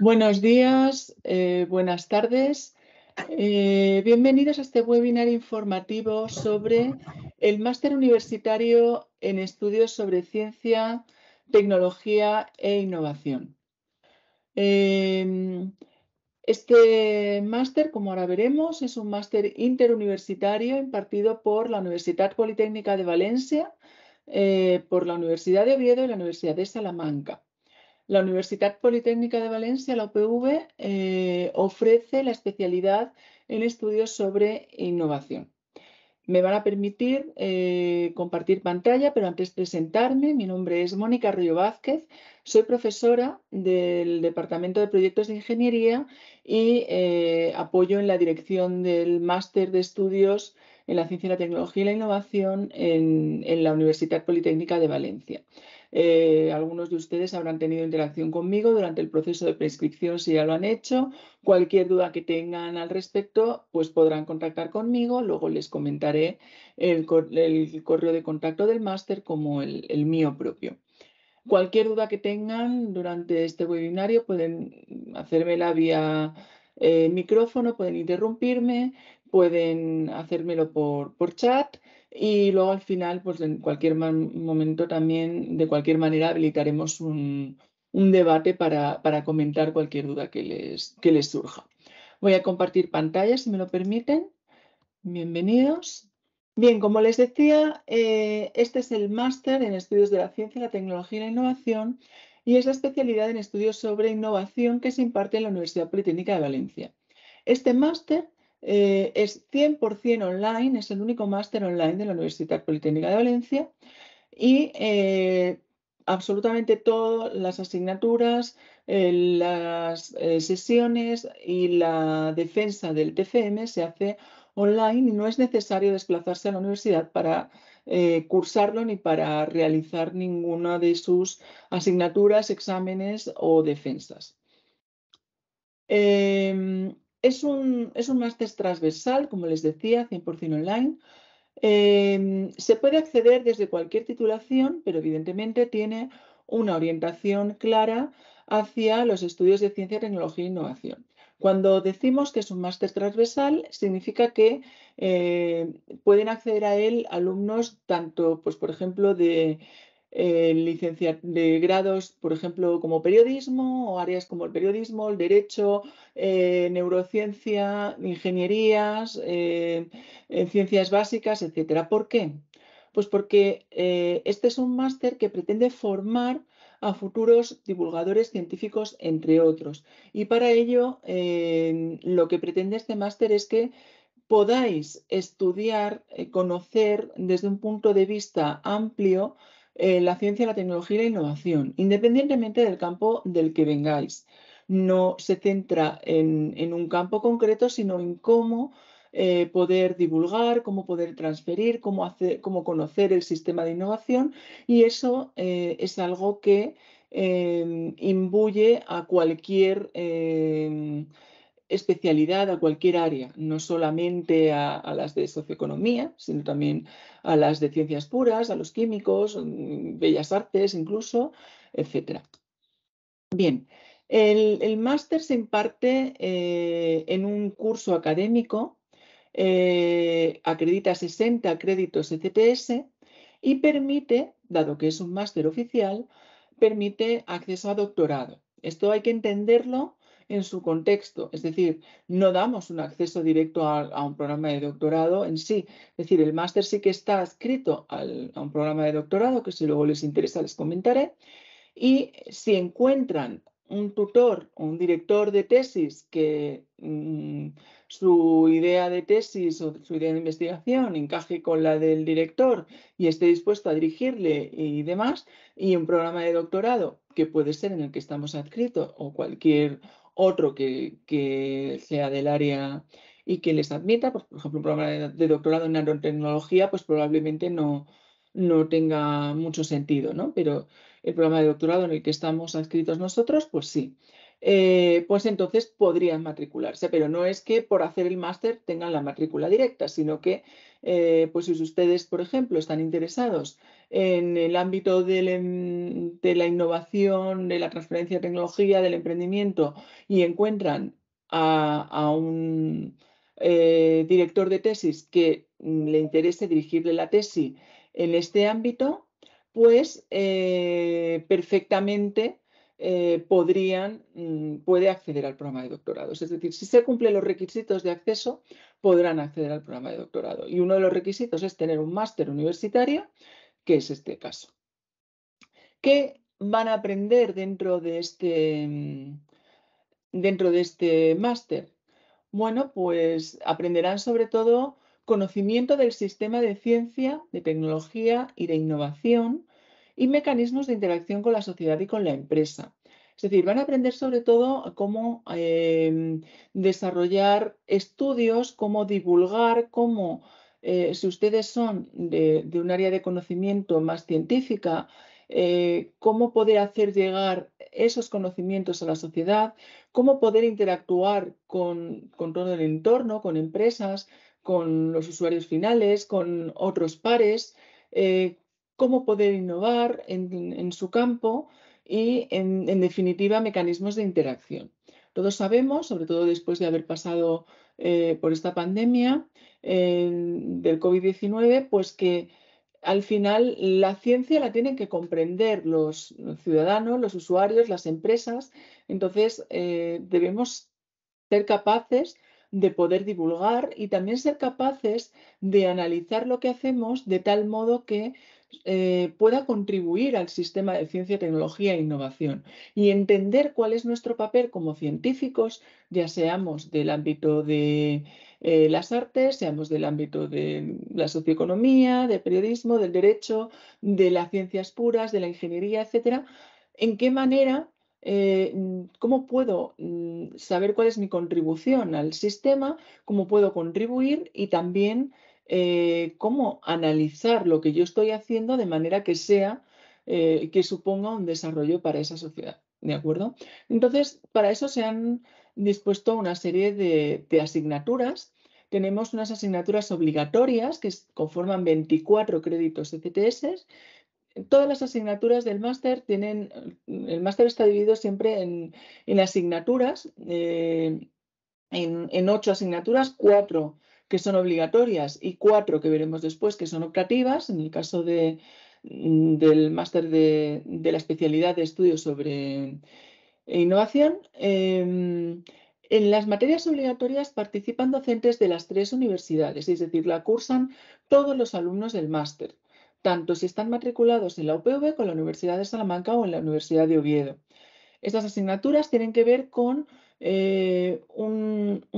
Buenos días, eh, buenas tardes. Eh, bienvenidos a este webinar informativo sobre el máster universitario en estudios sobre ciencia, tecnología e innovación. Em, este máster, como ahora veremos, es un máster interuniversitario impartido por la Universidad Politécnica de Valencia, eh, por la Universidad de Oviedo y la Universidad de Salamanca. La Universidad Politécnica de Valencia, la UPV, eh, ofrece la especialidad en estudios sobre innovación. Me van a permitir eh, compartir pantalla, pero antes presentarme, mi nombre es Mónica Río Vázquez, soy profesora del Departamento de Proyectos de Ingeniería y eh, apoyo en la dirección del Máster de Estudios en la Ciencia, la Tecnología y la Innovación en, en la Universidad Politécnica de Valencia. Eh, algunos de ustedes habrán tenido interacción conmigo durante el proceso de prescripción si ya lo han hecho. Cualquier duda que tengan al respecto, pues podrán contactar conmigo. Luego les comentaré el, correo de contacto del máster como el, mío propio. Cualquier duda que tengan durante este webinario pueden hacérmela vía eh, micrófono, pueden interrumpirme, pueden hacérmelo por chat y luego al final, pues en cualquier momento también, de cualquier manera, habilitaremos un, debate para, comentar cualquier duda que les, que les surja. Voy a compartir pantalla, si me lo permiten. Bienvenidos. Bien, como les decía, eh, este es el máster en estudios de la ciencia, la tecnología y la innovación y es la especialidad en estudios sobre innovación que se imparte en la Universidad Politécnica de Valencia. Este máster eh, es 100% online, es el único máster online de la Universidad Politécnica de Valencia y eh, absolutamente todas las asignaturas, eh, las sesiones y la defensa del TFM se hace online y no es necesario desplazarse a la universidad para cursarlo ni para realizar ninguna de sus asignaturas, exámenes o defensas. Em, es un, máster transversal, como les decía, 100% online. Em, se puede acceder desde cualquier titulación, pero evidentemente tiene una orientación clara hacia los estudios de ciencia, tecnología e innovación. Cuando decimos que es un máster transversal, significa que eh, pueden acceder a él alumnos tanto, pues, por ejemplo, de eh, de grados, por ejemplo, como periodismo o áreas como el periodismo, el derecho, eh, neurociencia, ingenierías, eh, ciencias básicas, etcétera. ¿Por qué? Pues porque eh, este es un máster que pretende formar a futuros divulgadores científicos, entre otros. Y para ello, lo que pretende este máster es que podáis estudiar, conocer desde un punto de vista amplio eh, la ciencia, la tecnología y la innovación, independientemente del campo del que vengáis. No se centra en, un campo concreto, sino en cómo eh, poder divulgar, cómo poder transferir, cómo, conocer el sistema de innovación y eso eh, es algo que imbuye a cualquier especialidad a cualquier área, no solamente a, las de socioeconomía, sino también a las de ciencias puras, a los químicos, mm, bellas artes incluso, etc. Bien, el, máster se imparte eh, en un curso académico, eh, acredita 60 créditos ECTS y permite, dado que es un máster oficial, permite acceso a doctorado. Esto hay que entenderlo en su contexto. Es decir, no damos un acceso directo a, un programa de doctorado en sí. Es decir, el máster sí que está adscrito a un programa de doctorado, que si luego les interesa les comentaré. Y si encuentran un tutor o un director de tesis que mm, su idea de tesis o su idea de investigación encaje con la del director y esté dispuesto a dirigirle y demás, y un programa de doctorado que puede ser en el que estamos adscritos o cualquier otro que, sea del área y que les admita, pues, por ejemplo, un programa de, doctorado en nanotecnología, pues probablemente no, no tenga mucho sentido, ¿no? Pero el programa de doctorado en el que estamos adscritos nosotros, pues sí. Eh, pues entonces podrían matricularse, pero no es que por hacer el máster tengan la matrícula directa, sino que eh, pues si ustedes, por ejemplo, están interesados en el ámbito de la innovación, de la transferencia de tecnología, del emprendimiento y encuentran a, un eh, director de tesis que mm, le interese dirigirle la tesis en este ámbito, pues eh, perfectamente podrían, mm, puede acceder al programa de doctorados. Es decir, si se cumplen los requisitos de acceso, podrán acceder al programa de doctorado. Y uno de los requisitos es tener un máster universitario, que es este caso. ¿Qué van a aprender dentro de este, dentro de este máster? Bueno, pues aprenderán sobre todo conocimiento del sistema de ciencia, de tecnología y de innovación y mecanismos de interacción con la sociedad y con la empresa. Es decir, van a aprender sobre todo cómo em, desarrollar estudios, cómo divulgar, cómo, eh, si ustedes son de, un área de conocimiento más científica, eh, cómo poder hacer llegar esos conocimientos a la sociedad, cómo poder interactuar con, todo el entorno, con empresas, con los usuarios finales, con otros pares, eh, cómo poder innovar en, su campo y, en, definitiva, mecanismos de interacción. Todos sabemos, sobre todo después de haber pasado eh, por esta pandemia del COVID-19, pues que al final la ciencia la tienen que comprender los ciudadanos, los usuarios, las empresas. Entonces, eh, debemos ser capaces de poder divulgar y también ser capaces de analizar lo que hacemos de tal modo que eh, pueda contribuir al sistema de ciencia, tecnología e innovación y entender cuál es nuestro papel como científicos, ya seamos del ámbito de eh, las artes, seamos del ámbito de la socioeconomía, del periodismo, del derecho, de las ciencias puras, de la ingeniería, etcétera, en qué manera eh, cómo puedo mm, saber cuál es mi contribución al sistema, cómo puedo contribuir y también eh, cómo analizar lo que yo estoy haciendo de manera que sea, eh, que suponga un desarrollo para esa sociedad. ¿De acuerdo? Entonces, para eso se han dispuesto una serie de, asignaturas. Tenemos unas asignaturas obligatorias que conforman 24 créditos ECTS todas las asignaturas del máster tienen, el máster está dividido siempre en, asignaturas, eh, en, ocho asignaturas, cuatro que son obligatorias y cuatro que veremos después que son operativas, En el caso de, mm, del máster de, la especialidad de estudios sobre eh, innovación, em, en las materias obligatorias participan docentes de las tres universidades, es decir, la cursan todos los alumnos del máster, tanto si están matriculados en la UPV con la Universidad de Salamanca o en la Universidad de Oviedo. Estas asignaturas tienen que ver con eh, un,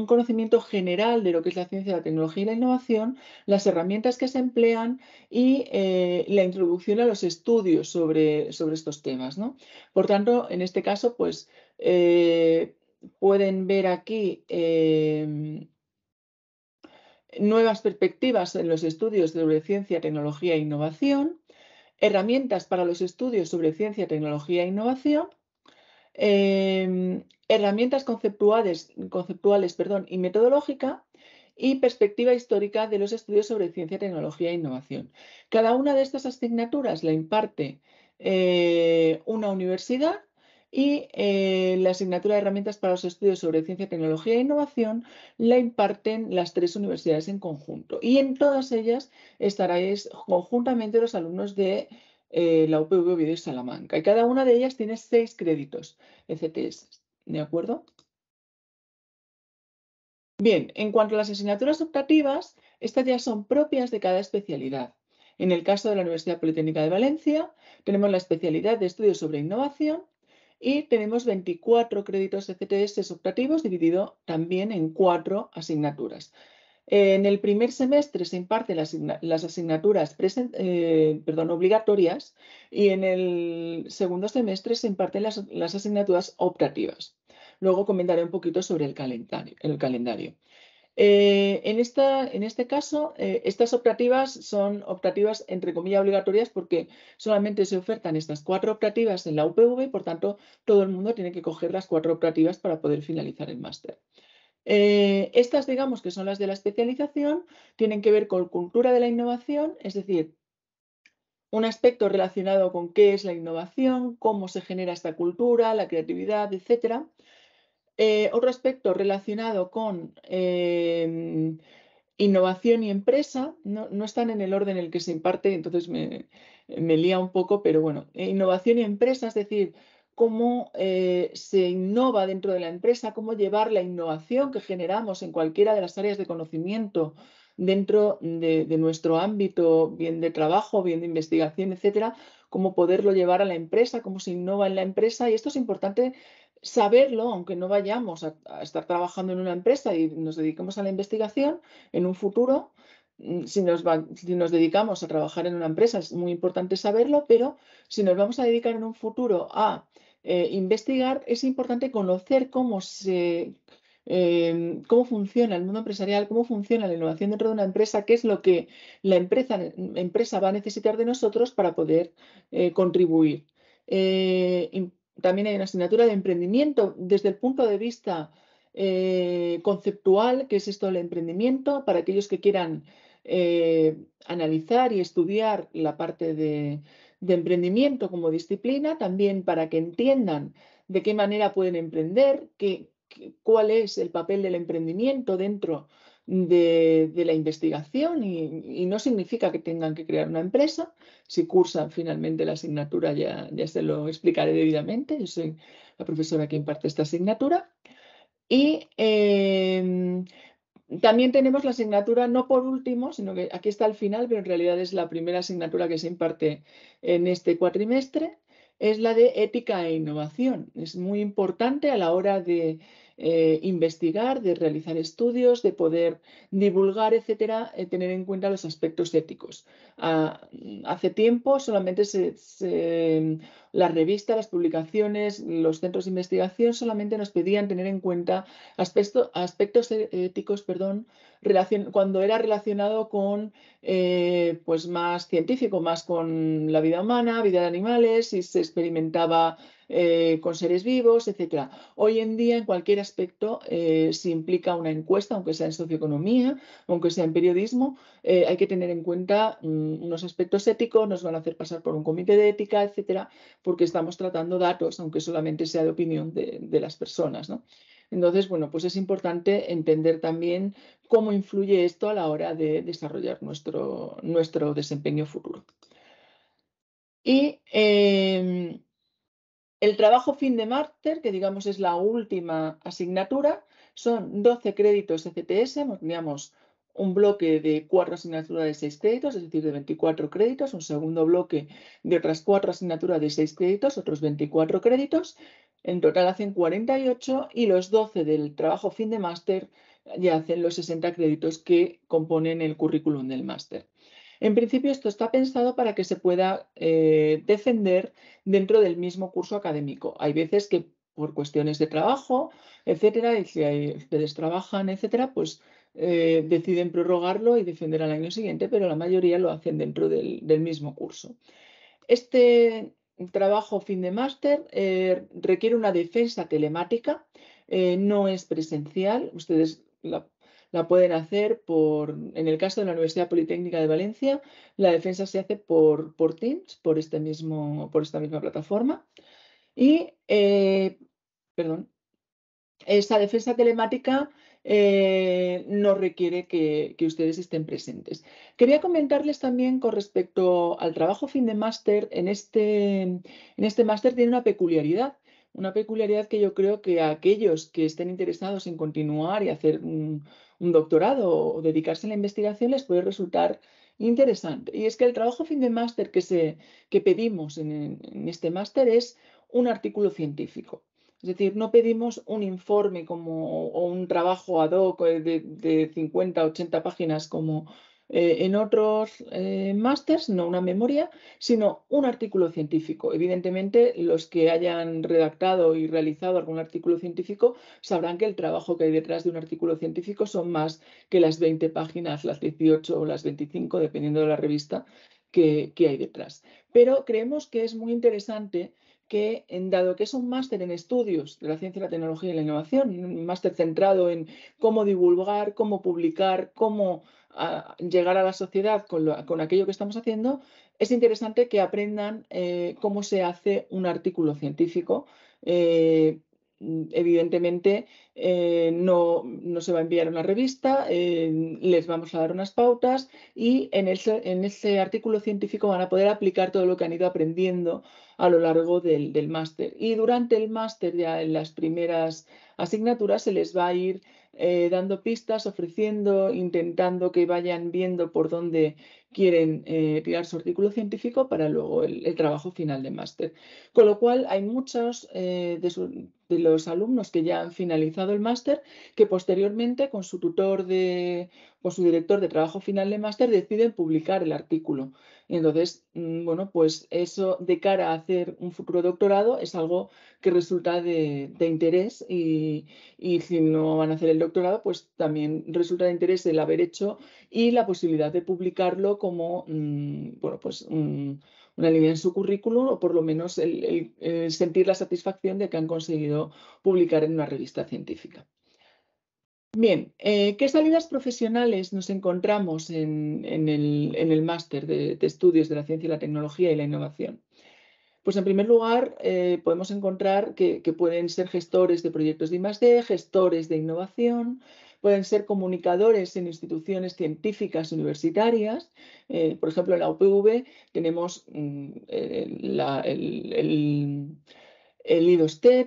conocimiento general de lo que es la ciencia, la tecnología y la innovación, las herramientas que se emplean y eh, la introducción a los estudios sobre, sobre estos temas. ¿no? Por tanto, en este caso, pues eh, pueden ver aquí nuevas perspectivas en los estudios sobre ciencia, tecnología e innovación, herramientas para los estudios sobre ciencia, tecnología e innovación, herramientas conceptuales, y metodológica y perspectiva histórica de los estudios sobre ciencia, tecnología e innovación. Cada una de estas asignaturas la imparte eh, una universidad y eh, la asignatura de herramientas para los estudios sobre ciencia, tecnología e innovación la imparten las tres universidades en conjunto. Y en todas ellas estaréis conjuntamente los alumnos de eh, la UPV Oviedo Salamanca. Y cada una de ellas tiene seis créditos ECTS. ¿De acuerdo? Bien, en cuanto a las asignaturas optativas, estas ya son propias de cada especialidad. En el caso de la Universidad Politécnica de Valencia, tenemos la especialidad de estudios sobre innovación y tenemos 24 créditos ECTS optativos dividido también en cuatro asignaturas. Eh, en el primer semestre se imparten las, asignaturas eh, perdón, obligatorias y en el segundo semestre se imparten las, asignaturas optativas. Luego comentaré un poquito sobre el calendario. Eh, en, este caso, estas optativas son optativas entre comillas obligatorias porque solamente se ofertan estas cuatro optativas en la UPV, por tanto, todo el mundo tiene que coger las cuatro optativas para poder finalizar el máster. Eh, estas, digamos, que son las de la especialización, tienen que ver con cultura de la innovación, es decir, un aspecto relacionado con qué es la innovación, cómo se genera esta cultura, la creatividad, etc. Eh, otro aspecto relacionado con em, innovación y empresa, no, están en el orden en el que se imparte, entonces me, me lía un poco, pero bueno, innovación y empresa, es decir, cómo eh, se innova dentro de la empresa, cómo llevar la innovación que generamos en cualquiera de las áreas de conocimiento dentro de, nuestro ámbito, bien de trabajo, bien de investigación, etcétera, cómo poderlo llevar a la empresa, cómo se innova en la empresa. Y esto es importante saberlo, aunque no vayamos a, estar trabajando en una empresa y nos dediquemos a la investigación en un futuro, mm, si nos, dedicamos a trabajar en una empresa es muy importante saberlo, pero si nos vamos a dedicar en un futuro a eh, investigar, es importante conocer cómo se... Em, cómo funciona el mundo empresarial, cómo funciona la innovación dentro de una empresa, qué es lo que la empresa, empresa va a necesitar de nosotros para poder eh, contribuir. Eh, también hay una asignatura de emprendimiento desde el punto de vista conceptual, que es esto del emprendimiento, para aquellos que quieran eh, analizar y estudiar la parte de, emprendimiento como disciplina, también para que entiendan de qué manera pueden emprender, cuál es el papel del emprendimiento dentro de, la investigación y, no significa que tengan que crear una empresa. Si cursan finalmente la asignatura ya, ya se lo explicaré debidamente. Yo soy la profesora que imparte esta asignatura. Y em, también tenemos la asignatura, no por último, sino que aquí está al final, pero en realidad es la primera asignatura que se imparte en este cuatrimestre, es la de ética e innovación. Es muy importante a la hora de eh, investigar, de realizar estudios, de poder divulgar, etcétera, eh, tener en cuenta los aspectos éticos. Ah, hace tiempo solamente se, las revistas, las publicaciones, los centros de investigación solamente nos pedían tener en cuenta aspectos e, éticos, perdón, cuando era relacionado con eh, pues más científico, más con la vida humana, vida de animales, y se experimentaba eh, con seres vivos, etc. Hoy en día, en cualquier aspecto, eh, si implica una encuesta, aunque sea en socioeconomía, aunque sea en periodismo, eh, hay que tener en cuenta mm, unos aspectos éticos, nos van a hacer pasar por un comité de ética, etc., porque estamos tratando datos, aunque solamente sea de opinión de, las personas. ¿no? Entonces, bueno, pues es importante entender también cómo influye esto a la hora de desarrollar nuestro, nuestro desempeño futuro. Y em, el trabajo fin de máster, que digamos es la última asignatura, son 12 créditos ECTS, teníamos un bloque de cuatro asignaturas de seis créditos, es decir, de 24 créditos, un segundo bloque de otras cuatro asignaturas de seis créditos, otros 24 créditos, en total hacen 48 y los 12 del trabajo fin de máster ya hacen los 60 créditos que componen el currículum del máster. En principio, esto está pensado para que se pueda eh, defender dentro del mismo curso académico. Hay veces que por cuestiones de trabajo, etcétera, y si ustedes trabajan, etcétera, pues eh, deciden prorrogarlo y defender al año siguiente, pero la mayoría lo hacen dentro del, mismo curso. Este trabajo fin de máster eh, requiere una defensa telemática, no es presencial, ustedes la la pueden hacer por, en el caso de la Universidad Politécnica de Valencia, la defensa se hace por, por Teams, por, este mismo, por esta misma plataforma. Y, eh, perdón, esta defensa telemática eh, no requiere que, que, ustedes estén presentes. Quería comentarles también con respecto al trabajo fin de máster. En este, en este máster tiene una peculiaridad una peculiaridad que yo creo que a aquellos que estén interesados en continuar y hacer un, doctorado o dedicarse a la investigación les puede resultar interesante. Y es que el trabajo fin de máster que, se, que pedimos en, este máster es un artículo científico. Es decir, no pedimos un informe como, o un trabajo ad hoc eh, de, de 50, 80 páginas como, eh, en otros másteres, eh, másters, no una memoria, sino un artículo científico. Evidentemente, los que hayan redactado y realizado algún artículo científico sabrán que el trabajo que hay detrás de un artículo científico son más que las 20 páginas, las 18 o las 25, dependiendo de la revista que, que hay detrás. Pero creemos que es muy interesante que, dado que es un máster en estudios de la ciencia, la tecnología y la innovación, un máster centrado en cómo divulgar, cómo publicar, cómo llegar a la sociedad con, aquello que estamos haciendo, es interesante que aprendan eh, cómo se hace un artículo científico. Eh, mm, evidentemente eh, no, no, se va a enviar una revista, les vamos a dar unas pautas y en ese, en ese, artículo científico van a poder aplicar todo lo que han ido aprendiendo a lo largo del, del máster. Y durante el máster, ya en las primeras asignaturas, se les va a ir eh, dando pistas, ofreciendo, intentando que vayan viendo por dónde quieren eh, tirar su artículo científico para luego el, trabajo final de máster. Con lo cual, hay muchos eh, de, los alumnos que ya han finalizado el máster que posteriormente con su tutor, de, su director de trabajo final de máster, deciden publicar el artículo. entonces, mm, bueno, pues eso de cara a hacer un futuro doctorado es algo que resulta de, de interés y, y si no van a hacer el doctorado, pues también resulta de interés el haber hecho y la posibilidad de publicarlo como mm, bueno, pues, mm, una línea en su currículum o por lo menos eh, sentir la satisfacción de que han conseguido publicar en una revista científica. Bien, eh, ¿qué salidas profesionales nos encontramos en, el, máster de, estudios de la ciencia y la tecnología y la innovación? Pues en primer lugar, eh, podemos encontrar que, pueden ser gestores de proyectos de I+.D., gestores de innovación, pueden ser comunicadores en instituciones científicas universitarias. Eh, por ejemplo, en la UPV mm, eh, tenemos el, la,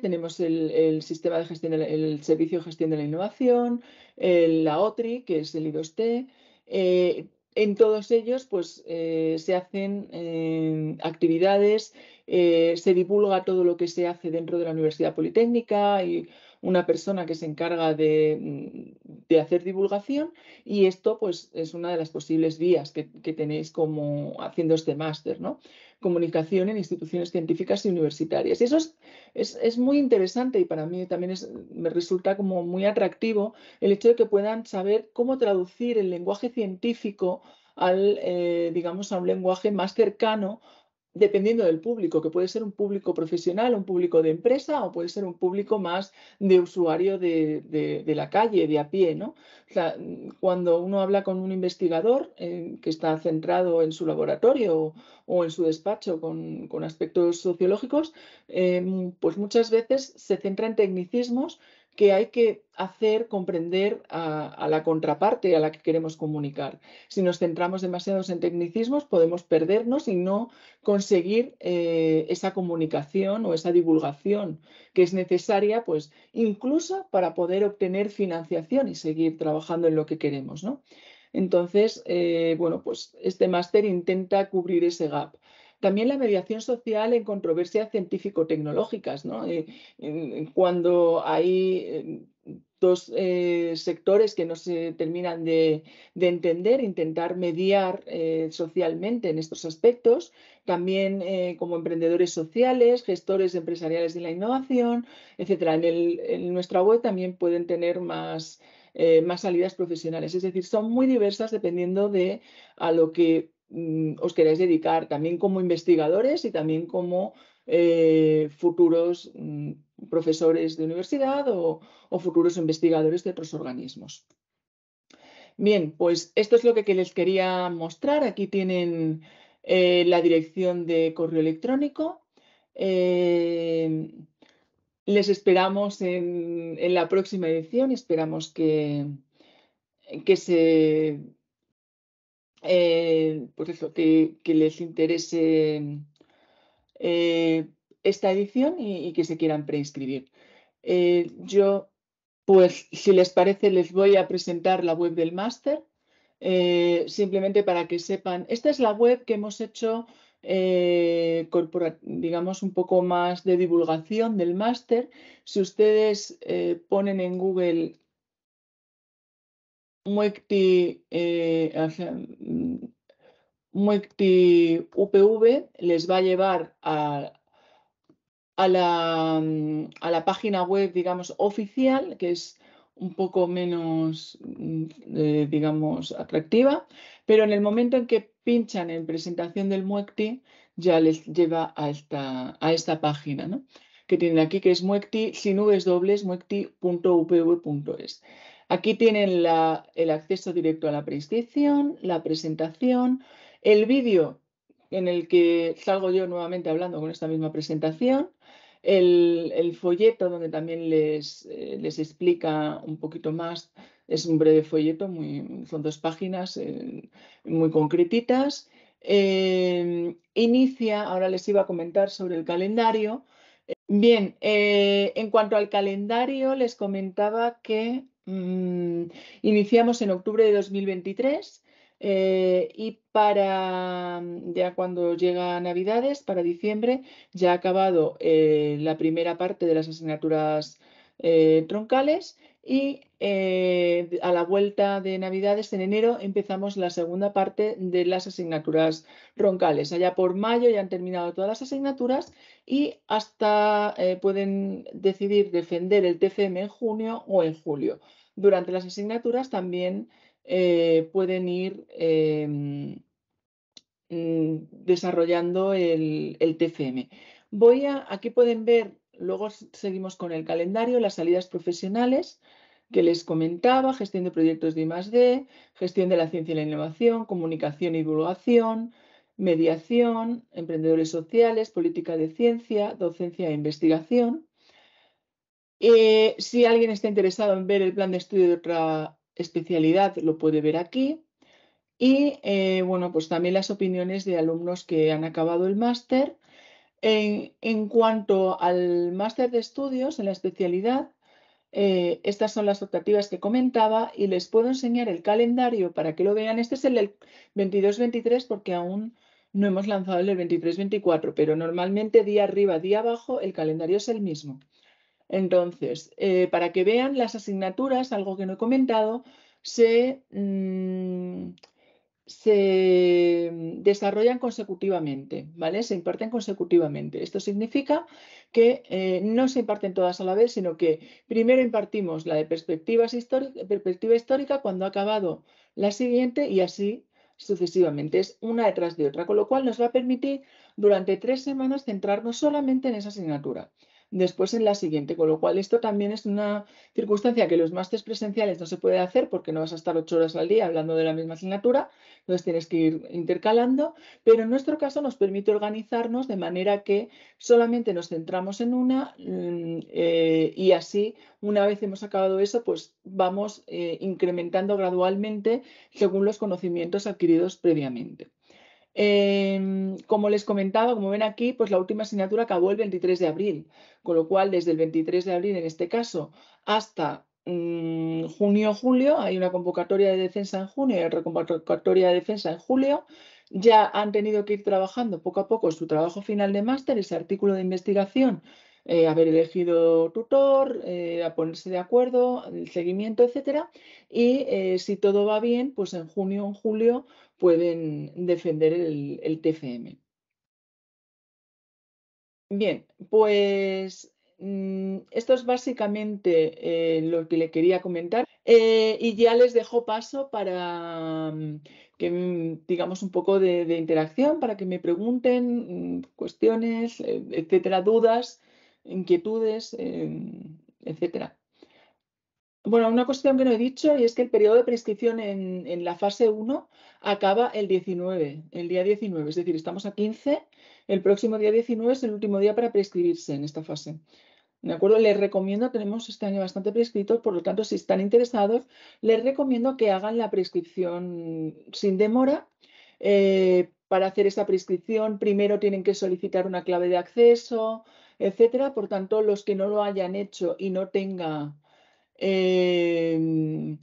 tenemos el, sistema de gestión, el servicio de gestión de la innovación, la OTRI, que es el i eh, en todos ellos, pues se hacen actividades, se divulga todo lo que se hace dentro de la Universidad Politécnica y una persona que se encarga de mm, de hacer divulgación y esto pues es una de las posibles vías que, tenéis como haciendo este máster, ¿no? Comunicación en instituciones científicas y universitarias. Y eso es, muy interesante y para mí también me resulta como muy atractivo el hecho de que puedan saber cómo traducir el lenguaje científico al, eh, digamos, a un lenguaje más cercano dependiendo del público, que puede ser un público profesional, un público de empresa o puede ser un público más de usuario de, la calle, de a pie. ¿no? cuando uno habla con un investigador eh, que está centrado en su laboratorio o, en su despacho con, aspectos sociológicos, eh, pues muchas veces se centra en tecnicismos que hay que hacer comprender a, la contraparte a la que queremos comunicar. Si nos centramos demasiado en tecnicismos, podemos perdernos y no conseguir eh, esa comunicación o esa divulgación que es necesaria, pues incluso para poder obtener financiación y seguir trabajando en lo que queremos, Entonces, eh, bueno, pues este máster intenta cubrir ese gap. También la mediación social en controversias científico-tecnológicas, eh, cuando hay eh, dos eh, sectores que no se terminan de, entender, intentar mediar socialmente en estos aspectos, también como emprendedores sociales, gestores empresariales de la innovación, etcétera. En, nuestra web también pueden tener más, más salidas profesionales, es decir, son muy diversas dependiendo de a lo que Mm, os queráis dedicar, también como investigadores y también como eh, futuros mm, profesores de universidad o, futuros investigadores de otros organismos. Bien, pues esto es lo que, les quería mostrar. Aquí tienen eh, la dirección de correo electrónico. Em, les esperamos en, en, la próxima edición. Esperamos que, que se eh, por eso, que, les interese eh, esta edición y, que se quieran preinscribir. Eh, yo, pues, si les parece, les voy a presentar la web del máster, simplemente para que sepan. Esta es la web que hemos hecho, digamos, un poco más de divulgación del máster. Si ustedes ponen en Google MUECTI, eh, UPV les va a llevar a, la, página web, digamos, oficial, que es un poco menos, mm, eh, digamos, atractiva, pero en el momento en que pinchan en presentación del Muecti, ya les lleva a esta, a esta página, que tienen aquí, que es Muecti sin Vs dobles, muecti.upv.es. Aquí tienen el acceso directo a la prescripción, la presentación, el vídeo en el que salgo yo nuevamente hablando con esta misma presentación, el, folleto donde también les, eh, les, explica un poquito más, es un breve folleto, muy, son dos páginas eh, muy concretitas. Em, inicia, ahora les iba a comentar sobre el calendario. Bien, eh, en cuanto al calendario, les comentaba que Mm, iniciamos en octubre de 2023 eh, y para mm, ya cuando llega Navidades, para diciembre, ya ha acabado eh, la primera parte de las asignaturas eh, troncales y eh, a la vuelta de Navidades, en enero, empezamos la segunda parte de las asignaturas roncales. Allá por mayo ya han terminado todas las asignaturas y hasta eh, pueden decidir defender el TCM en junio o en julio. Durante las asignaturas también eh, pueden ir em, mm, desarrollando el, TCM. Voy a, aquí pueden ver Luego seguimos con el calendario, las salidas profesionales que les comentaba, gestión de proyectos de I+.D., gestión de la ciencia y la innovación, comunicación y divulgación, mediación, emprendedores sociales, política de ciencia, docencia e investigación. Eh, si alguien está interesado en ver el plan de estudio de otra especialidad, lo puede ver aquí. Y eh, bueno, pues también las opiniones de alumnos que han acabado el máster en, cuanto al máster de estudios en la especialidad, eh, estas son las optativas que comentaba y les puedo enseñar el calendario para que lo vean. Este es el del 22-23 porque aún no hemos lanzado el del 23-24, pero normalmente día arriba, día abajo, el calendario es el mismo. Entonces, eh, para que vean las asignaturas, algo que no he comentado, se, mm, se desarrollan consecutivamente, ¿vale? Se imparten consecutivamente. Esto significa que eh, no se imparten todas a la vez, sino que primero impartimos la de perspectiva histórica cuando ha acabado la siguiente y así sucesivamente. Es una detrás de otra, con lo cual nos va a permitir durante tres semanas centrarnos solamente en esa asignatura después en la siguiente. Con lo cual, esto también es una circunstancia que los másteres presenciales no se puede hacer porque no vas a estar ocho horas al día hablando de la misma asignatura, entonces tienes que ir intercalando, pero en nuestro caso nos permite organizarnos de manera que solamente nos centramos en una mm, eh, y así, una vez hemos acabado eso, pues vamos eh, incrementando gradualmente según los conocimientos adquiridos previamente. Em, como les comentaba, como ven aquí, pues la última asignatura acabó el 23 de abril, con lo cual desde el 23 de abril en este caso hasta mm, junio-julio, hay una convocatoria de defensa en junio y otra convocatoria de defensa en julio, ya han tenido que ir trabajando poco a poco su trabajo final de máster, ese artículo de investigación, eh, haber elegido tutor, eh, ponerse de acuerdo, el seguimiento, etcétera. Y eh, si todo va bien, pues en junio julio pueden defender el, TCM. TFM. Bien, pues mm, esto es básicamente eh, lo que le quería comentar eh, y ya les dejo paso para mm, que mm, digamos un poco de, interacción, para que me pregunten cuestiones, eh, etcétera, dudas, inquietudes, etcétera. Bueno, una cuestión que no he dicho y es que el periodo de prescripción en, la fase 1 acaba el 19, el día 19, es decir, estamos a 15, el próximo día 19 es el último día para prescribirse en esta fase. ¿De acuerdo? Les recomiendo, tenemos este año bastante prescritos, por lo tanto, si están interesados, les recomiendo que hagan la prescripción sin demora. Eh, para hacer esa prescripción, primero tienen que solicitar una clave de acceso, etcétera. Por tanto, los que no lo hayan hecho y no tenga eh,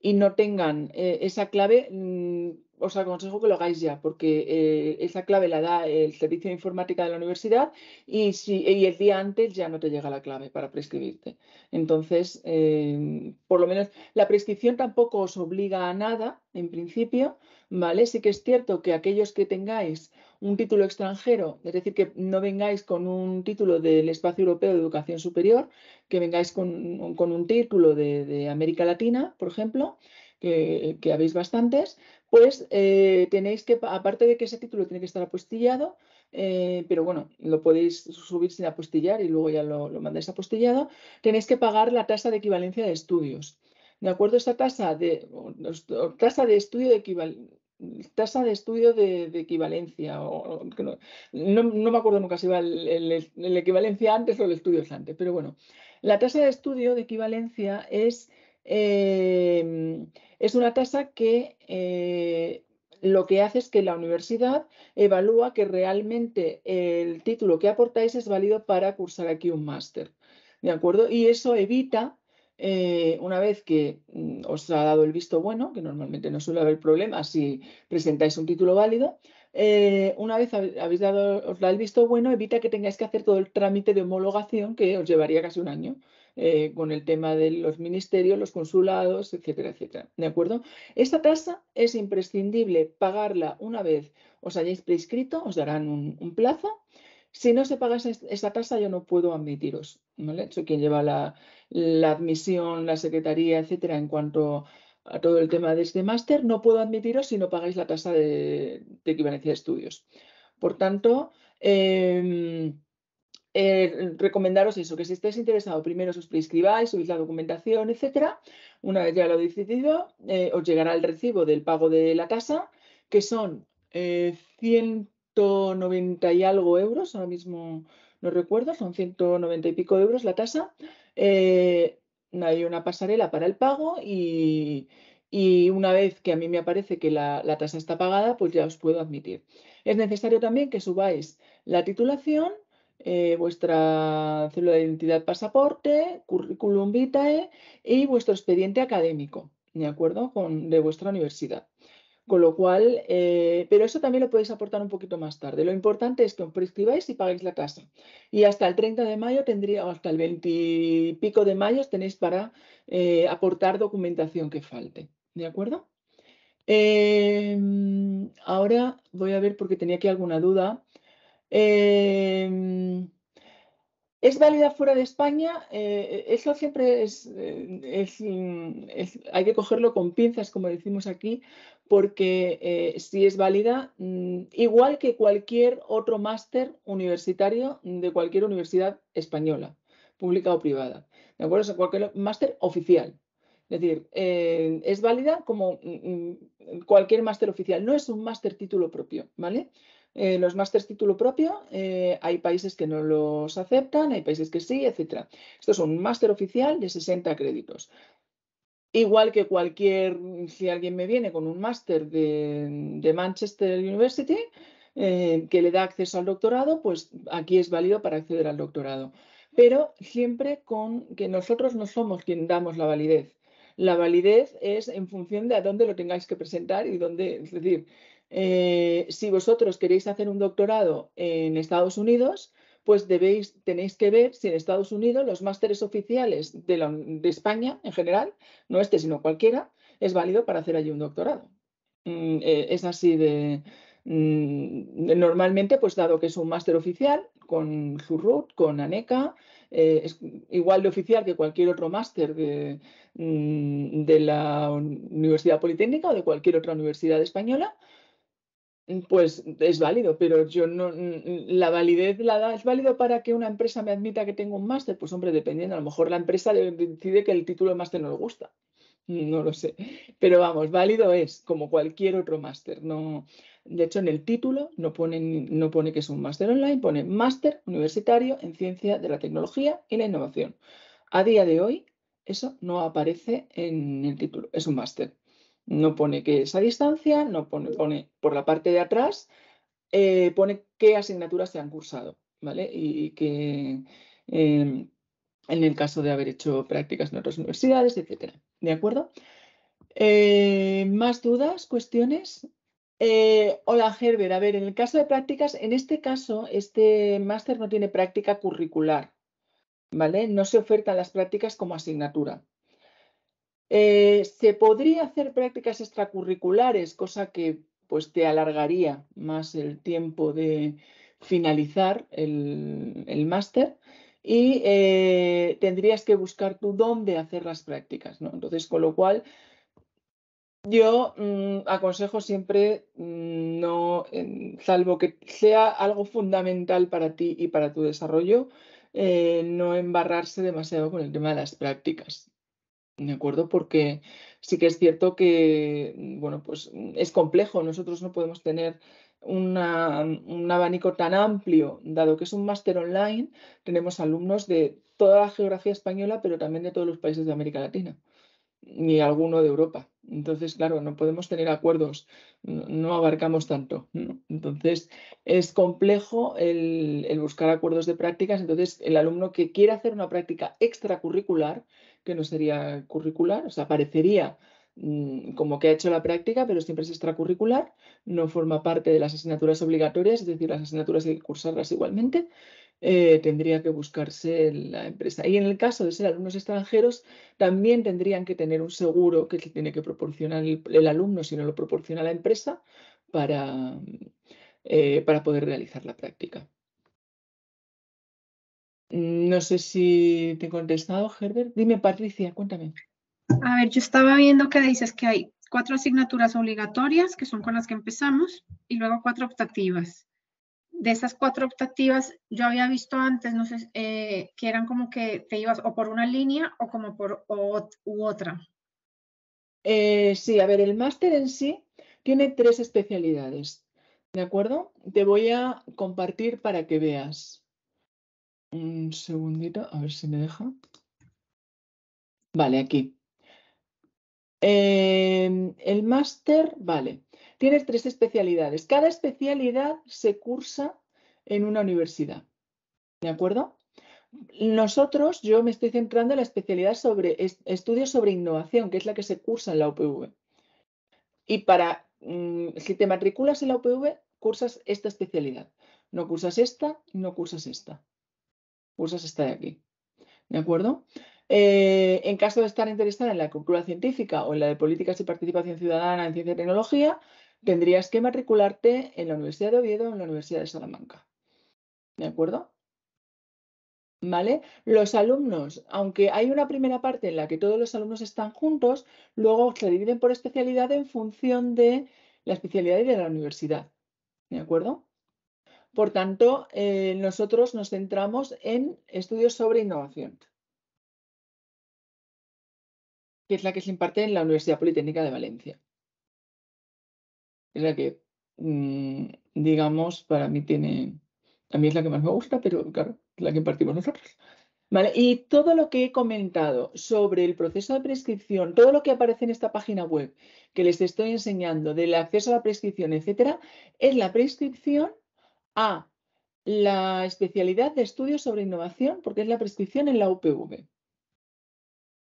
y no tengan eh, esa clave, mm, os aconsejo que lo hagáis ya, porque eh, esa clave la da el servicio de informática de la universidad y, si, el día antes ya no te llega la clave para prescribirte. Entonces, em, por lo menos la prescripción tampoco os obliga a nada, en principio, ¿vale? Sí que es cierto que aquellos que tengáis un título extranjero, es decir, que no vengáis con un título del Espacio Europeo de Educación Superior, que vengáis con, un título de, América Latina, por ejemplo, que, que, habéis bastantes, pues tenéis que, aparte de que ese título tiene que estar apostillado, eh, pero bueno, lo podéis subir sin apostillar y luego ya lo, mandáis apostillado, tenéis que pagar la tasa de equivalencia de estudios. ¿De acuerdo? Esta tasa de, tasa de estudio de equivalencia tasa de estudio de, equivalencia, o, no, me acuerdo nunca si va el, equivalencia antes o el estudio antes, pero bueno, la tasa de estudio de equivalencia es Em, es una tasa que eh, lo que hace es que la universidad evalúa que realmente el título que aportáis es válido para cursar aquí un máster. ¿De acuerdo? Y eso evita, eh, una vez que mm, os ha dado el visto bueno, que normalmente no suele haber problema, si presentáis un título válido, eh, una vez habéis dado os el visto bueno, evita que tengáis que hacer todo el trámite de homologación que os llevaría casi un año. Eh, con el tema de los ministerios, los consulados, etcétera, etcétera. ¿De acuerdo? Esta tasa es imprescindible pagarla una vez os hayáis prescrito, os darán un, plazo. Si no se paga esa, tasa, yo no puedo admitiros. Soy quien lleva la, admisión, la secretaría, etcétera, en cuanto a todo el tema de este máster, no puedo admitiros si no pagáis la tasa de, equivalencia de estudios. Por tanto, em, eh, recomendaros eso, que si estáis interesados, primero os prescribáis, subís la documentación, etcétera. Una vez ya lo decidido, eh, os llegará el recibo del pago de la casa, que son 190 eh, y algo euros, ahora mismo no recuerdo, son 190 y pico euros la tasa. hay una pasarela para el pago y, una vez que a mí me aparece que la tasa está pagada, pues ya os puedo admitir. Es necesario también que subáis la titulación eh, vuestra célula de identidad pasaporte, currículum vitae y vuestro expediente académico, ¿de acuerdo? Con, de vuestra universidad. Con lo cual, eh, pero eso también lo podéis aportar un poquito más tarde. Lo importante es que os prescribáis y pagáis la tasa. Y hasta el 30 de mayo tendría, o hasta el 20 y pico de mayo tenéis para eh, aportar documentación que falte. ¿De acuerdo? Em, ahora voy a ver porque tenía aquí alguna duda. Em, ¿Es válida fuera de España? Eh, e, eso siempre eh, mm, es, Hay que cogerlo con pinzas, como decimos aquí, porque eh, si es válida, mm, igual que cualquier otro máster universitario de cualquier universidad española, pública o privada. ¿De acuerdo? O sea, cualquier máster oficial. Es decir, es válida como mm, cualquier máster oficial, no es un máster título propio, ¿vale? Eh, los másteres título propio, eh, hay países que no los aceptan, hay países que sí, etc. Esto es un máster oficial de 60 créditos. Igual que cualquier, si alguien me viene con un máster de, Manchester University eh, que le da acceso al doctorado, pues aquí es válido para acceder al doctorado. Pero siempre con que nosotros no somos quien damos la validez. La validez es en función de a dónde lo tengáis que presentar y dónde, es decir, eh, si vosotros queréis hacer un doctorado en Estados Unidos, pues debéis, tenéis que ver si en Estados Unidos los másteres oficiales de, España en general, no este sino cualquiera, es válido para hacer allí un doctorado. Mm, eh, es así de, mm, Normalmente, pues dado que es un máster oficial, con Zurrut, con ANECA, eh, es igual de oficial que cualquier otro máster mm, de, la Universidad Politécnica o de cualquier otra universidad española, pues es válido, pero yo no, mm, la validez la da, es válido para que una empresa me admita que tengo un máster, pues hombre, dependiendo, a lo mejor la empresa decide que el título de máster no le gusta, no lo sé, pero vamos, válido es como cualquier otro máster, no, de hecho en el título no pone que es un máster online, pone máster universitario en ciencia de la tecnología y la innovación. A día de hoy eso no aparece en el título, es un máster. No pone que es a distancia, no pone, por la parte de atrás, eh, pone qué asignaturas se han cursado, ¿vale? Y que em, en el caso de haber hecho prácticas en otras universidades, etcétera. ¿De acuerdo? Eh, ¿Más dudas, cuestiones? Eh, hola, Gerber. A ver, en el caso de prácticas, en este caso, este máster no tiene práctica curricular, ¿vale? No se ofertan las prácticas como asignatura. Eh, se podría hacer prácticas extracurriculares, cosa que pues te alargaría más el tiempo de finalizar el, máster y eh, tendrías que buscar tú dónde hacer las prácticas, ¿no? Entonces, con lo cual, yo mm, aconsejo siempre mm, no, salvo que sea algo fundamental para ti y para tu desarrollo, eh, no embarrarse demasiado con el tema de las prácticas. ¿De acuerdo? Porque sí que es cierto que, mm, bueno, pues mm, es complejo. Nosotros no podemos tener mm, un abanico tan amplio, dado que es un máster online, tenemos alumnos de toda la geografía española, pero también de todos los países de América Latina ni alguno de Europa. Entonces, claro, no podemos tener acuerdos, no, abarcamos tanto. Entonces, es complejo el, el, buscar acuerdos de prácticas. Entonces, el alumno que quiere hacer una práctica extracurricular que no sería curricular, o sea, parecería mm, como que ha hecho la práctica, pero siempre es extracurricular, no forma parte de las asignaturas obligatorias, es decir, las asignaturas hay que cursarlas igualmente, eh, tendría que buscarse la empresa. Y en el caso de ser alumnos extranjeros, también tendrían que tener un seguro que tiene que proporcionar el, alumno, si no lo proporciona la empresa, para, eh, para poder realizar la práctica. Mm, no sé si te he contestado, Herbert. Dime, Patricia, cuéntame. A ver, yo estaba viendo que dices que hay cuatro asignaturas obligatorias, que son con las que empezamos, y luego cuatro optativas. De esas cuatro optativas, yo había visto antes, no sé, eh, que eran como que te ibas o por una línea o como por u otra. Eh, sí, a ver, el máster en sí tiene tres especialidades, ¿de acuerdo? Te voy a compartir para que veas. Un segundito, a ver si me deja. Vale, aquí. Em, el máster, vale, Tienes tres especialidades. Cada especialidad se cursa en una universidad. ¿De acuerdo? Nosotros, yo me estoy centrando en la especialidad sobre estudios sobre innovación, que es la que se cursa en la UPV. Y para, mm, si te matriculas en la UPV, cursas esta especialidad. No cursas esta, no cursas esta. Usas esta de aquí. ¿De acuerdo? Eh, en caso de estar interesada en la cultura científica o en la de políticas y participación ciudadana en ciencia y tecnología, tendrías que matricularte en la Universidad de Oviedo o en la Universidad de Salamanca. ¿De acuerdo? ¿Vale? Los alumnos, aunque hay una primera parte en la que todos los alumnos están juntos, luego se dividen por especialidad en función de la especialidad y de la universidad. ¿De acuerdo? Por tanto, eh, nosotros nos centramos en estudios sobre innovación, que es la que se imparte en la Universidad Politécnica de Valencia. Es la que, mm, digamos, para mí tiene, a mí es la que más me gusta, pero claro, es la que impartimos nosotros. Vale, y todo lo que he comentado sobre el proceso de prescripción, todo lo que aparece en esta página web que les estoy enseñando del acceso a la prescripción, etcétera, es la prescripción a la especialidad de estudios sobre innovación, porque es la prescripción en la UPV.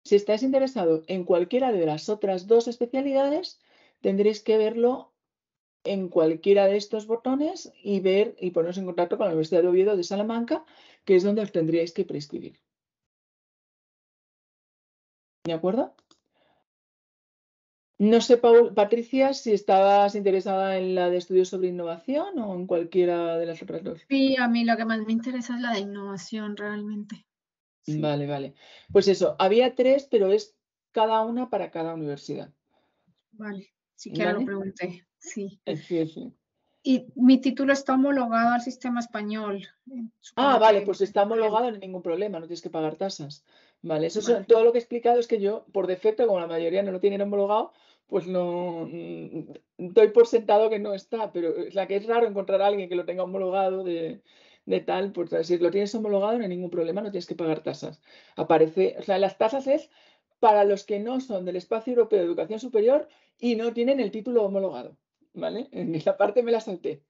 Si estáis interesado en cualquiera de las otras dos especialidades, tendréis que verlo en cualquiera de estos botones y ver y poneros en contacto con la Universidad de Oviedo de Salamanca, que es donde os tendríais que prescribir. ¿De acuerdo? No sé, Patricia, si estabas interesada en la de estudios sobre innovación o en cualquiera de las otras dos. Sí, a mí lo que más me interesa es la de innovación realmente. Vale, vale. Pues eso, había tres, pero es cada una para cada universidad. Vale, siquiera lo pregunté. Sí. Eh, eh, sí, Y mi título está homologado al sistema español. Eh, ah, vale, pues está homologado, no hay ningún problema, no tienes que pagar tasas. Vale, eso es todo lo que he explicado es que yo, por defecto, como la mayoría no lo tienen homologado, pues no mm, doy por sentado que no está, pero es eh, la que es raro encontrar a alguien que lo tenga homologado de, tal, pues si lo tienes homologado no hay ningún problema, no tienes que pagar tasas. Aparece, o sea, las tasas es para los que no son del espacio europeo de educación superior y no tienen el título homologado, ¿vale? En esa parte me la salté,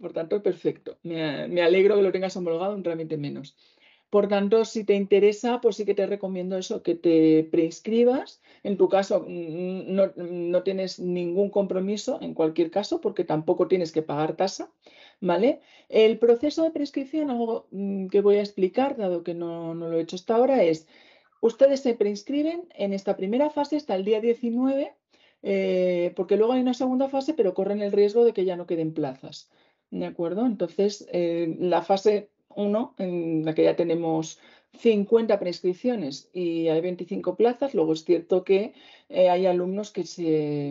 por tanto, perfecto. Me, me alegro que lo tengas homologado, realmente menos. Por tanto, si te interesa, pues sí que te recomiendo eso, que te preinscribas. En tu caso, no, tienes ningún compromiso, en cualquier caso, porque tampoco tienes que pagar tasa. ¿Vale? El proceso de prescripción, algo mm, que voy a explicar, dado que no, lo he hecho hasta ahora, es ustedes se preinscriben en esta primera fase hasta el día 19, eh, porque luego hay una segunda fase, pero corren el riesgo de que ya no queden plazas. ¿De acuerdo? Entonces, eh, la fase uno, en la que ya tenemos 50 prescripciones y hay 25 plazas. Luego es cierto que eh, hay alumnos que, se,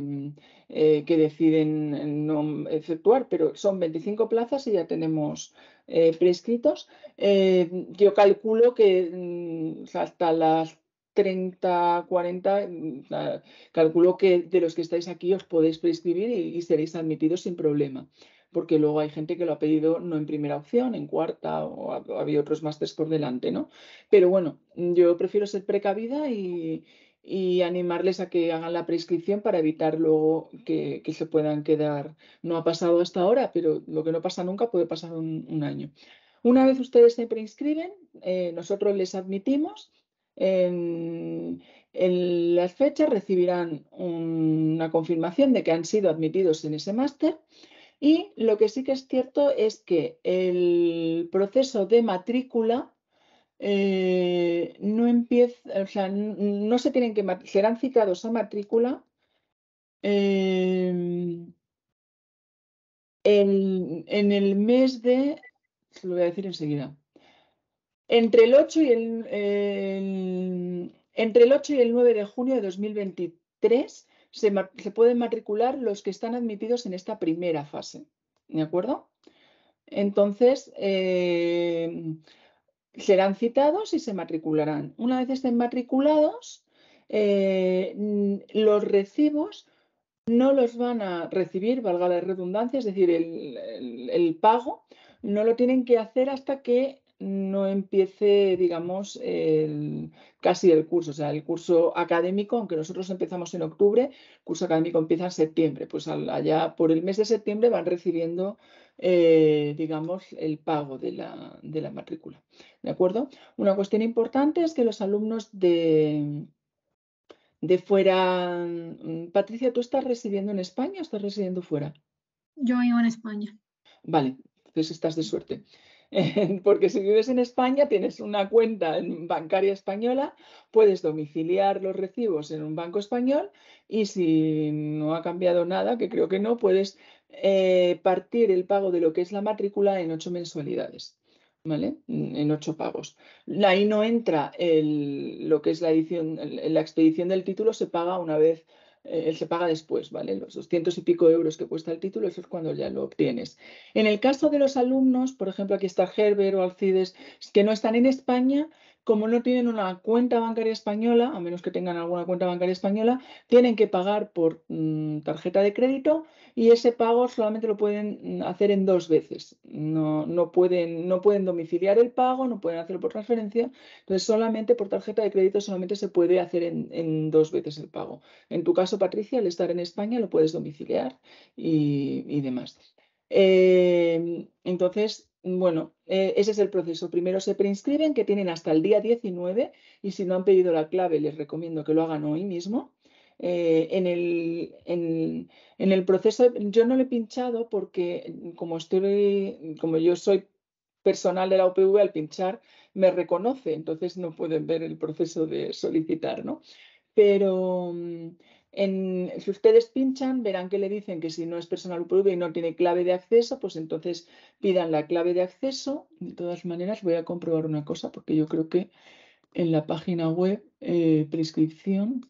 eh, que deciden no efectuar, pero son 25 plazas y ya tenemos eh, prescritos. yo calculo que mm, hasta las 30, 40, mm, ah, calculo que de los que estáis aquí os podéis prescribir y seréis admitidos sin problema porque luego hay gente que lo ha pedido no en primera opción, en cuarta, o había otros másteres por delante, ¿no? Pero bueno, mm, yo prefiero ser precavida y, animarles a que hagan la preinscripción para evitar luego que, se puedan quedar. No ha pasado hasta ahora, pero lo que no pasa nunca puede pasar un, año. Una vez ustedes se preinscriben, eh, nosotros les admitimos. En, las fechas recibirán una confirmación de que han sido admitidos en ese máster. Y lo que sí que es cierto es que el proceso de matrícula eh, no empieza, o sea, no se tienen que, serán citados a matrícula em, en, el mes de, se lo voy a decir enseguida, entre el 8 y el, entre el 8 y el 9 de junio de 2023 se, pueden matricular los que están admitidos en esta primera fase. ¿De acuerdo? Entonces, eh, serán citados y se matricularán. Una vez estén matriculados, eh, los recibos no los van a recibir, valga la redundancia, es decir, el pago no lo tienen que hacer hasta que no empiece, digamos, casi el curso, o sea, el curso académico, aunque nosotros empezamos en octubre, el curso académico empieza en septiembre, pues allá por el mes de septiembre van recibiendo, eh, digamos, el pago de la, matrícula. ¿De acuerdo? Una cuestión importante es que los alumnos de, de fuera. Mm, Patricia, ¿tú estás residiendo en España o estás residiendo fuera? Yo vivo en España. Vale, entonces estás de suerte. porque si vives en España, tienes una cuenta bancaria española, puedes domiciliar los recibos en un banco español y si no ha cambiado nada, que creo que no, puedes eh, partir el pago de lo que es la matrícula en ocho mensualidades. ¿Vale? En ocho pagos. Ahí no entra lo que es la, edición, la expedición del título, se paga una vez él se paga después, ¿vale? Los doscientos y pico euros que cuesta el título, eso es cuando ya lo obtienes. En el caso de los alumnos, por ejemplo, aquí está Herbert o Alcides, que no están en España, como no tienen una cuenta bancaria española, a menos que tengan alguna cuenta bancaria española, tienen que pagar por mm, tarjeta de crédito y ese pago solamente lo pueden mm, hacer en dos veces. No, no, pueden, no pueden domiciliar el pago, no pueden hacerlo por transferencia. Entonces, solamente por tarjeta de crédito solamente se puede hacer en, dos veces el pago. En tu caso, Patricia, al estar en España lo puedes domiciliar y, demás. Eh, entonces, bueno, eh, ese es el proceso. Primero se preinscriben, que tienen hasta el día 19, y si no han pedido la clave, les recomiendo que lo hagan hoy mismo. Eh, en, el, el, proceso, yo no le he pinchado porque como estoy, como yo soy personal de la UPV, al pinchar me reconoce, entonces no pueden ver el proceso de solicitar, ¿no? Pero si ustedes pinchan, verán que le dicen que si no es personal UPV y no tiene clave de acceso, pues entonces pidan la clave de acceso. De todas maneras, voy a comprobar una cosa, porque yo creo que en la página web, eh, prescripción,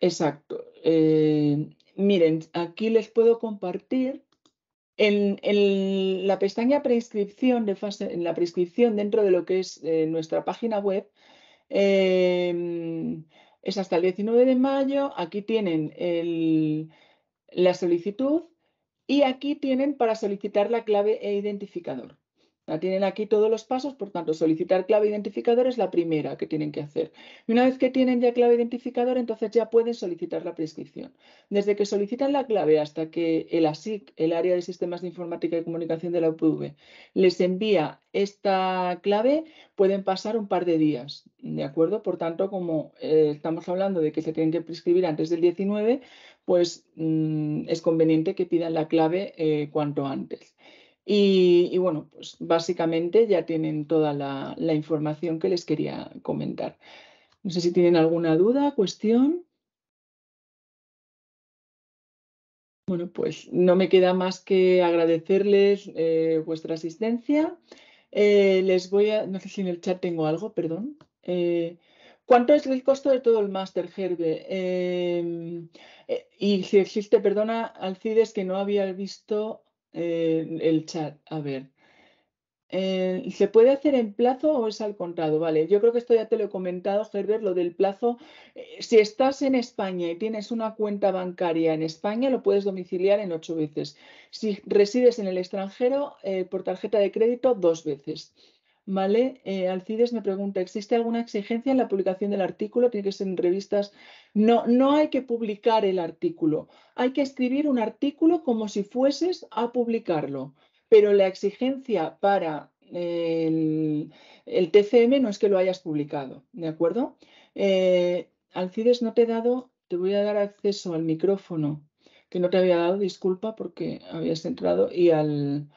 exacto. Eh, miren, aquí les puedo compartir en, la pestaña prescripción, de fase, en la prescripción dentro de lo que es eh, nuestra página web, es hasta el 19 de mayo. Aquí tienen la solicitud y aquí tienen para solicitar la clave e identificador tienen aquí todos los pasos, por tanto, solicitar clave identificador es la primera que tienen que hacer. Y una vez que tienen ya clave identificador, entonces ya pueden solicitar la prescripción. Desde que solicitan la clave hasta que el ASIC, el área de sistemas de informática y comunicación de la UPV, les envía esta clave, pueden pasar un par de días, ¿de acuerdo? Por tanto, como eh, estamos hablando de que se tienen que prescribir antes del 19, pues mm, es conveniente que pidan la clave eh, cuanto antes. Y, bueno, pues básicamente ya tienen toda la, información que les quería comentar. No sé si tienen alguna duda, cuestión. Bueno, pues no me queda más que agradecerles eh, vuestra asistencia. Eh, les voy a, no sé si en el chat tengo algo, perdón. Eh, ¿Cuánto es el costo de todo el máster, Gerbe? y si existe, perdona, Alcides, que no había visto el chat. A ver. Eh, ¿Se puede hacer en plazo o es al contado? Vale, yo creo que esto ya te lo he comentado, Gerber, lo del plazo. Eh, si estás en España y tienes una cuenta bancaria en España, lo puedes domiciliar en ocho veces. Si resides en el extranjero, eh, por tarjeta de crédito, dos veces. Vale, Alcides me pregunta, ¿existe alguna exigencia en la publicación del artículo? ¿Tiene que ser en revistas no, hay que publicar el artículo, hay que escribir un artículo como si fueses a publicarlo, pero la exigencia para el, TCM no es que lo hayas publicado, ¿de acuerdo? Eh, Alcides, no te he dado, te voy a dar acceso al micrófono que no te había dado, disculpa porque habías entrado, y, al,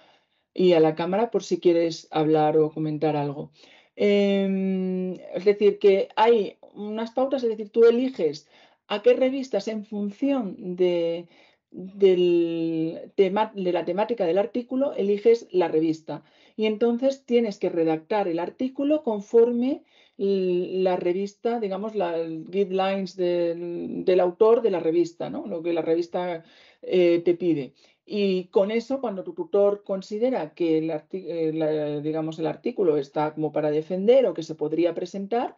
y a la cámara por si quieres hablar o comentar algo. Em, es decir, que hay unas pautas, es decir, tú eliges a qué revistas en función de, del tema, de la temática del artículo, eliges la revista. Y entonces tienes que redactar el artículo conforme la revista, digamos, las guidelines del, autor de la revista, ¿no? lo que la revista eh, te pide. Y con eso, cuando tu tutor considera que el, eh, digamos, el artículo está como para defender o que se podría presentar,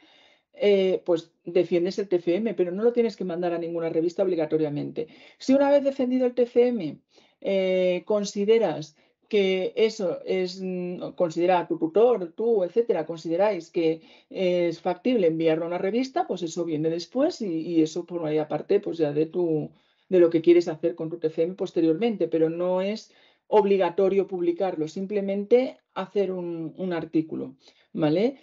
eh, pues defiendes el TCM, pero no lo tienes que mandar a ninguna revista obligatoriamente. Si una vez defendido el TCM eh, consideras que eso es, mm, considera tu tutor, tú, etcétera, consideráis que es factible enviarlo a una revista, pues eso viene después y, eso por aparte pues ya de tu, de lo que quieres hacer con tu TCM posteriormente, pero no es obligatorio publicarlo, simplemente hacer un, un artículo, ¿vale?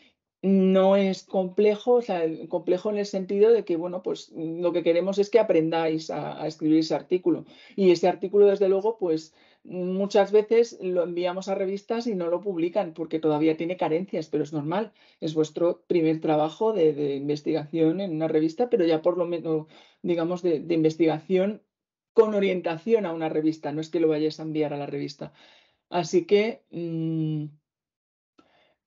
no es complejo, o sea, complejo en el sentido de que, bueno, pues mm, lo que queremos es que aprendáis a, escribir ese artículo. Y ese artículo, desde luego, pues muchas veces lo enviamos a revistas y no lo publican porque todavía tiene carencias, pero es normal. Es vuestro primer trabajo de, investigación en una revista, pero ya por lo menos, digamos, de, investigación con orientación a una revista, no es que lo vayáis a enviar a la revista. Así que... Mm,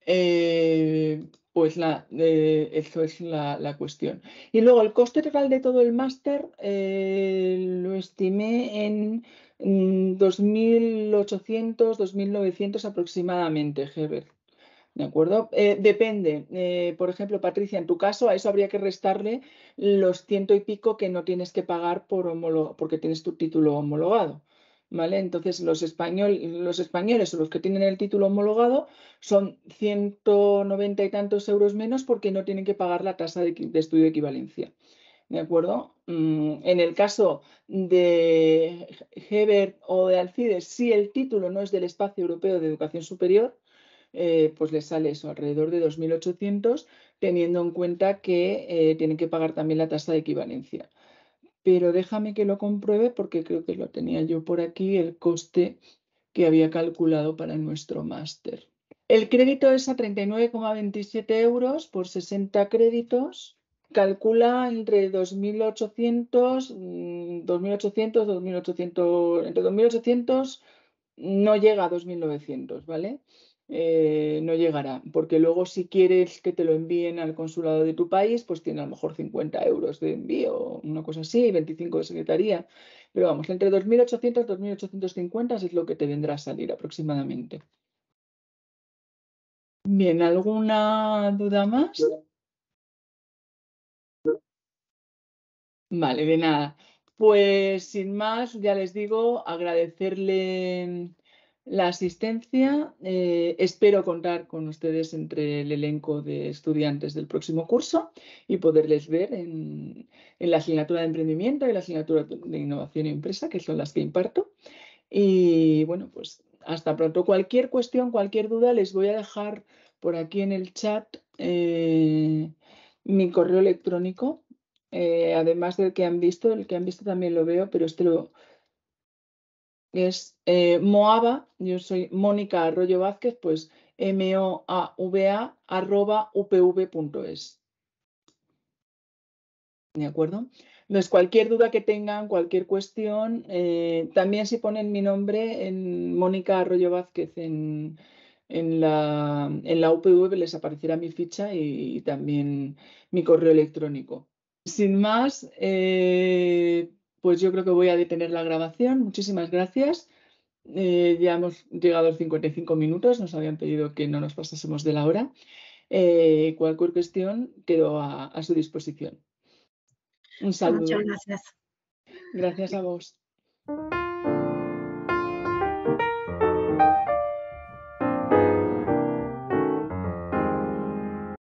eh, pues la, eso es la, cuestión. Y luego el coste total de todo el máster eh, lo estimé en 2.800, mm, 2.900 aproximadamente, Heber. ¿De acuerdo? Eh, depende. Eh, por ejemplo, Patricia, en tu caso, a eso habría que restarle los ciento y pico que no tienes que pagar por porque tienes tu título homologado. Entonces, los, españoles o los que tienen el título homologado son 190 y tantos euros menos porque no tienen que pagar la tasa de, estudio de equivalencia. ¿De acuerdo? Mm, en el caso de Hebert o de Alcides, si el título no es del Espacio Europeo de Educación Superior, eh, pues les sale eso, alrededor de 2.800, teniendo en cuenta que eh, tienen que pagar también la tasa de equivalencia pero déjame que lo compruebe porque creo que lo tenía yo por aquí, el coste que había calculado para nuestro máster. El crédito es a 39,27 euros por 60 créditos. Calcula entre 2.800, 2.800, 2.800, entre 2.800 no llega a 2.900, ¿vale? Eh, no llegará, porque luego si quieres que te lo envíen al consulado de tu país, pues tiene a lo mejor 50 euros de envío, una cosa así, 25 de secretaría, pero vamos, entre 2.800 y 2.850 es lo que te vendrá a salir aproximadamente. Bien, ¿alguna duda más? Vale, de nada. Pues sin más, ya les digo, agradecerle la asistencia. Eh, espero contar con ustedes entre el elenco de estudiantes del próximo curso y poderles ver en, la asignatura de emprendimiento y la asignatura de innovación y empresa, que son las que imparto. Y bueno, pues hasta pronto. Cualquier cuestión, cualquier duda, les voy a dejar por aquí en el chat eh, mi correo electrónico. Eh, además del que han visto, el que han visto también lo veo, pero este lo, es eh, Moaba, yo soy Mónica Arroyo Vázquez, pues moava arroba upv.es. ¿De acuerdo? Entonces, cualquier duda que tengan, cualquier cuestión, eh, también si ponen mi nombre en Mónica Arroyo Vázquez en, la, en UPV les aparecerá mi ficha y, también mi correo electrónico. Sin más, eh, pues yo creo que voy a detener la grabación. Muchísimas gracias. Eh, ya hemos llegado a los 55 minutos, nos habían pedido que no nos pasásemos de la hora. Eh, cualquier cuestión quedo a, su disposición. Un saludo. Muchas gracias. Gracias a vos.